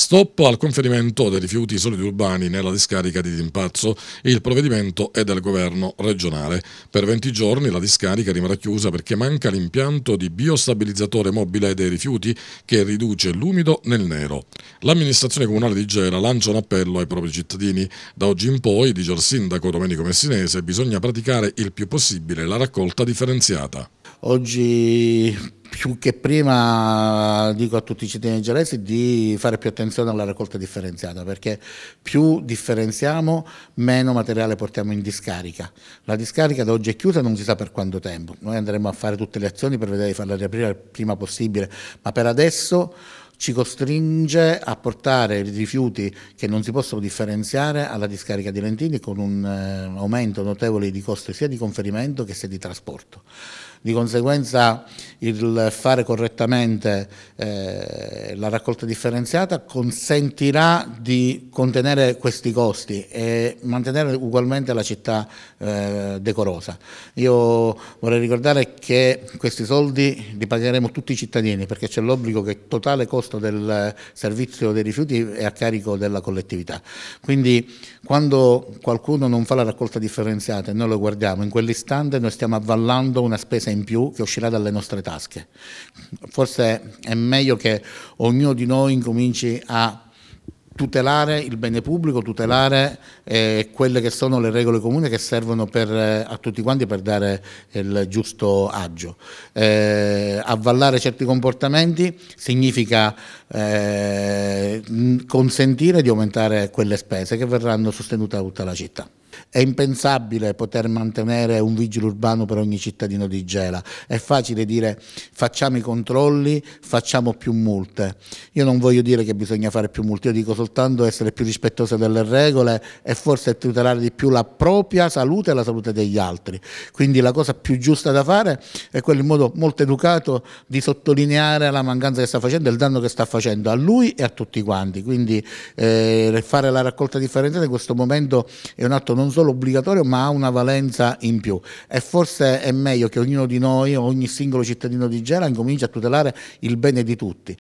Stop al conferimento dei rifiuti solidi urbani nella discarica di Dimpazzo. Il provvedimento è del governo regionale. Per 20 giorni la discarica rimarrà chiusa perché manca l'impianto di biostabilizzatore mobile dei rifiuti che riduce l'umido nel nero. L'amministrazione comunale di Gela lancia un appello ai propri cittadini. Da oggi in poi, dice il sindaco Domenico Messinese, bisogna praticare il più possibile la raccolta differenziata. Oggi più che prima dico a tutti i cittadini gelesi di fare più attenzione alla raccolta differenziata perché più differenziamo meno materiale portiamo in discarica. La discarica da oggi è chiusa non si sa per quanto tempo, noi andremo a fare tutte le azioni per vedere di farla riaprire il prima possibile, ma per adesso ci costringe a portare rifiuti che non si possono differenziare alla discarica di Lentini con un eh, aumento notevole di costi sia di conferimento che sia di trasporto. Di conseguenza il fare correttamente eh, la raccolta differenziata consentirà di contenere questi costi e mantenere ugualmente la città eh, decorosa. Io vorrei ricordare che questi soldi li pagheremo tutti i cittadini perché c'è l'obbligo che totale costo costo del servizio dei rifiuti è a carico della collettività. Quindi quando qualcuno non fa la raccolta differenziata e noi lo guardiamo, in quell'istante noi stiamo avvallando una spesa in più che uscirà dalle nostre tasche. Forse è meglio che ognuno di noi incominci a tutelare il bene pubblico, tutelare eh, quelle che sono le regole comuni che servono per, eh, a tutti quanti per dare il giusto agio. Eh, avvallare certi comportamenti significa eh, consentire di aumentare quelle spese che verranno sostenute da tutta la città. È impensabile poter mantenere un vigile urbano per ogni cittadino di Gela. È facile dire facciamo i controlli, facciamo più multe. Io non voglio dire che bisogna fare più multe, io dico soltanto essere più rispettosi delle regole e forse tutelare di più la propria salute e la salute degli altri. Quindi la cosa più giusta da fare è quello in modo molto educato di sottolineare la mancanza che sta facendo e il danno che sta facendo a lui e a tutti quanti. Quindi eh, fare la raccolta differenziata in questo momento è un atto non non solo obbligatorio ma ha una valenza in più e forse è meglio che ognuno di noi, ogni singolo cittadino di Gela incominci a tutelare il bene di tutti.